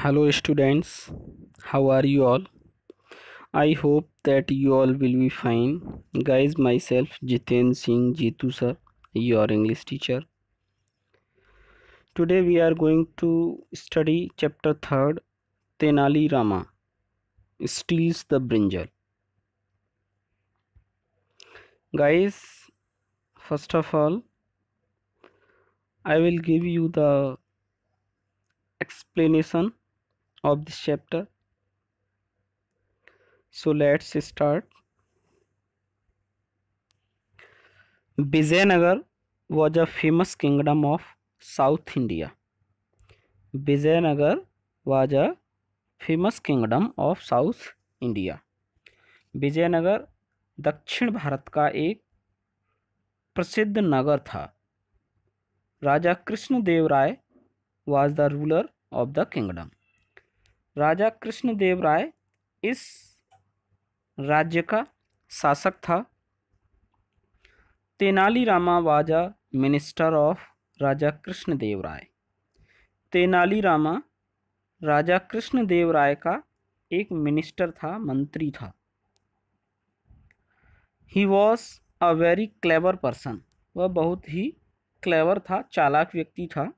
hello students how are you all i hope that you all will be fine guys myself jiten singh jitu sir your english teacher today we are going to study chapter 3 tenali rama steals the brinjal guys first of all i will give you the explanation of this chapter so let's start Vijayanagar was a famous kingdom of South India. Vijayanagar was a famous kingdom of South India. vijayanagar दक्षिण भारत का एक प्रसिद्ध नगर था राजा कृष्णदेव राय was the ruler of the kingdom राजा कृष्णदेव राय इस राज्य का शासक था तेनालीरामा वाजा मिनिस्टर ऑफ राजा कृष्णदेव राय तेनालीरामा राजा कृष्णदेव राय का एक मिनिस्टर था मंत्री था he was a very clever person वह बहुत ही क्लेवर था चालाक व्यक्ति था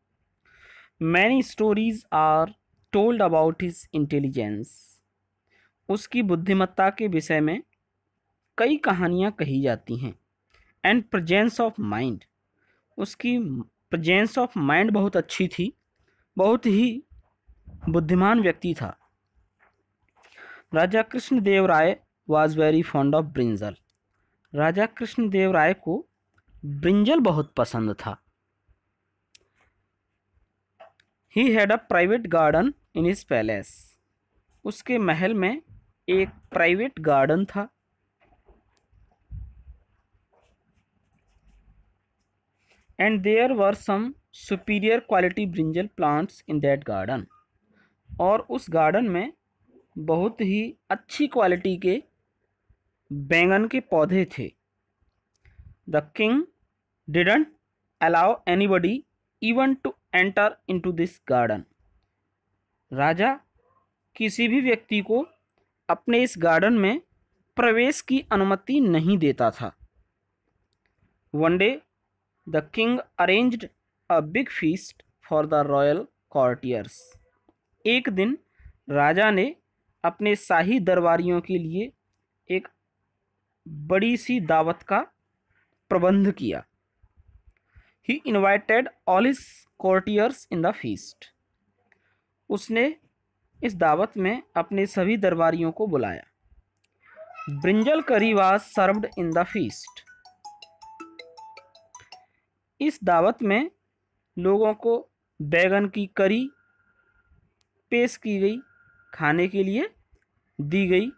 many stories are told about his intelligence उसकी बुद्धिमत्ता के विषय में कई कहानियाँ कही जाती हैं एंड प्रजेंस ऑफ माइंड उसकी प्रजेंस ऑफ माइंड बहुत अच्छी थी बहुत ही बुद्धिमान व्यक्ति था राजा कृष्णदेव राय was very fond of brinjal राजा कृष्णदेव राय को ब्रिंजल बहुत पसंद था he had a private garden in his palace उसके महल में एक प्राइवेट गार्डन था and there were some superior quality brinjal plants in that garden और उस गार्डन में बहुत ही अच्छी क्वालिटी के बैंगन के पौधे थे the king didn't allow body even to enter into this garden राजा किसी भी व्यक्ति को अपने इस गार्डन में प्रवेश की अनुमति नहीं देता था one day the king arranged a big feast for the royal courtiers एक दिन राजा ने अपने शाही दरबारियों के लिए एक बड़ी सी दावत का प्रबंध किया he invited all his courtiers in the feast उसने इस दावत में अपने सभी दरबारियों को बुलाया brinjal curry was served in the feast इस दावत में लोगों को बैगन की करी पेश की गई खाने के लिए दी गई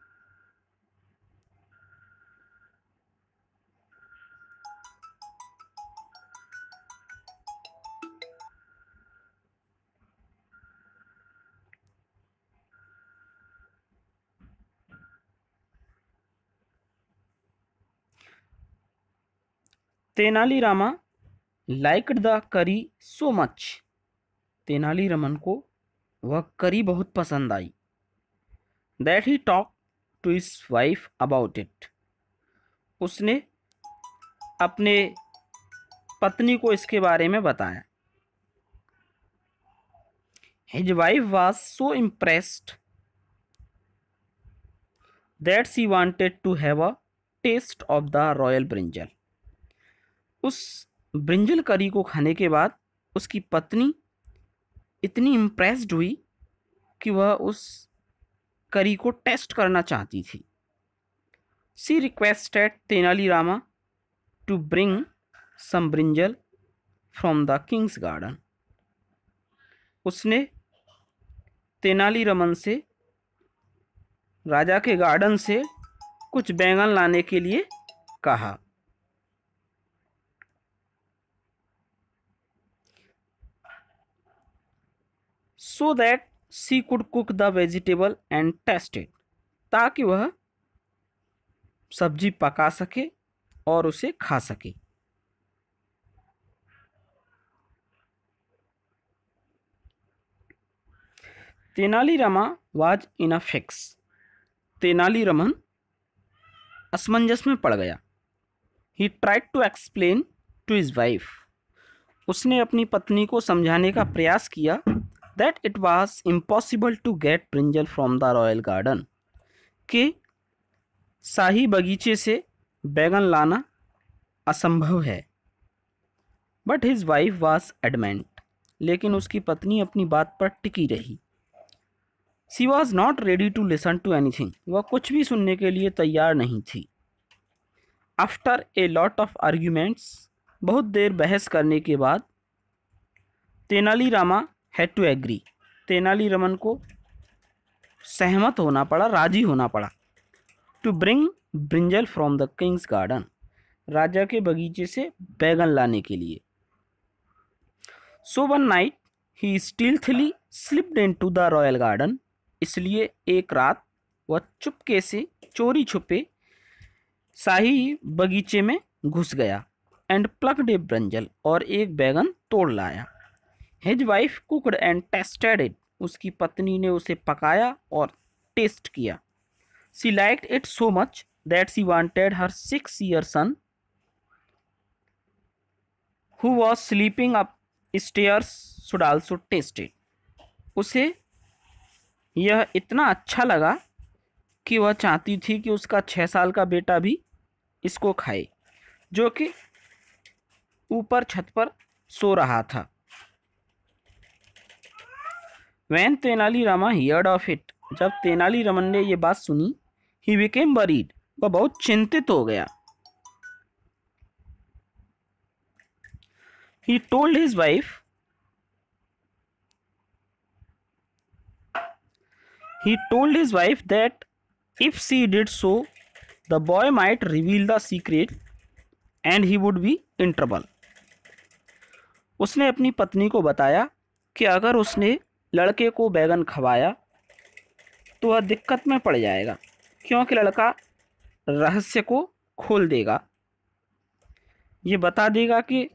तेनालीरामा लाइकड द करी सो मच रमन को वह करी बहुत पसंद आई that he talk to his wife about it उसने अपने पत्नी को इसके बारे में बताया his wife was so impressed that she wanted to have a taste of the royal brinjal उस ब्रिंजल करी को खाने के बाद उसकी पत्नी इतनी इम्प्रेस्ड हुई कि वह उस करी को टेस्ट करना चाहती थी she requested Tenali Rama to bring some brinjal from the king's garden उसने तेनाली रमन से राजा के गार्डन से कुछ बैंगन लाने के लिए कहा so that she could cook the vegetable and taste it ताकि वह सब्जी पका सके और उसे खा सके Tenalirama was in a fix Tenaliraman असमंजस में पड़ गया he tried to explain to his wife उसने अपनी पत्नी को समझाने का प्रयास किया that it was impossible to get brinjal from the royal garden कि शाही बगीचे से बैगन लाना असंभव है but his wife was adamant लेकिन उसकी पत्नी अपनी बात पर टिकी रही she was not ready to listen to anything वह कुछ भी सुनने के लिए तैयार नहीं थी after a lot of arguments बहुत देर बहस करने के बाद Tenalirama had to agree Tenali Raman को सहमत होना पड़ा राजी होना पड़ा to bring brinjal from the king's garden राजा के बगीचे से बैगन लाने के लिए so one night he Thali slipped into the royal garden इसलिए एक रात वह चुपके से चोरी छुपे शाही बगीचे में घुस गया एंड प्लक डे ब्रंजल और एक बैगन तोड़ लाया his wife cooked and tasted it उसकी पत्नी ने उसे पकाया और टेस्ट किया she liked it so much that she wanted her six year son who was sleeping upstairs should also taste it उसे यह इतना अच्छा लगा कि वह चाहती थी कि उसका छः साल का बेटा भी इसको खाए जो कि ऊपर छत पर सो रहा था when Tenalirama heard of it जब रमन ने ये बात सुनी ही विकेम बरीड वह बहुत चिंतित हो गया he told his wife he told his wife that if she did so the boy might reveal the secret and he would be in उसने अपनी पत्नी को बताया कि अगर उसने लड़के को बैगन खवाया तो वह दिक्कत में पड़ जाएगा क्योंकि लड़का रहस्य को खोल देगा ये बता देगा कि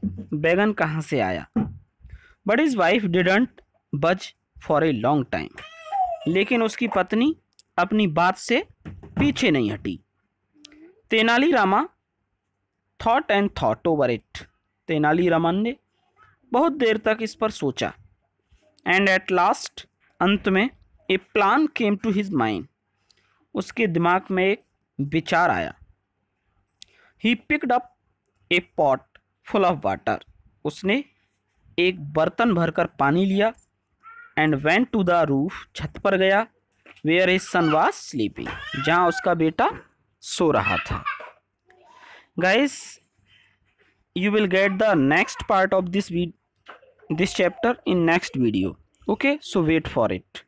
बैगन कहाँ से आया but his wife didn't budge for a long time लेकिन उसकी पत्नी अपनी बात से पीछे नहीं हटी Tenali Rama thought and thought over it Tenali Raman ने बहुत देर तक इस पर सोचा एंड एट लास्ट अंत में a plan came to his mind उसके दिमाग में एक विचार आया he picked up a pot full of water उसने एक बर्तन भरकर पानी लिया and went to the roof छत पर गया where his son was sleeping जहाँ उसका बेटा सो रहा था guys you will get the next part of this video this chapter in next video okay so wait for it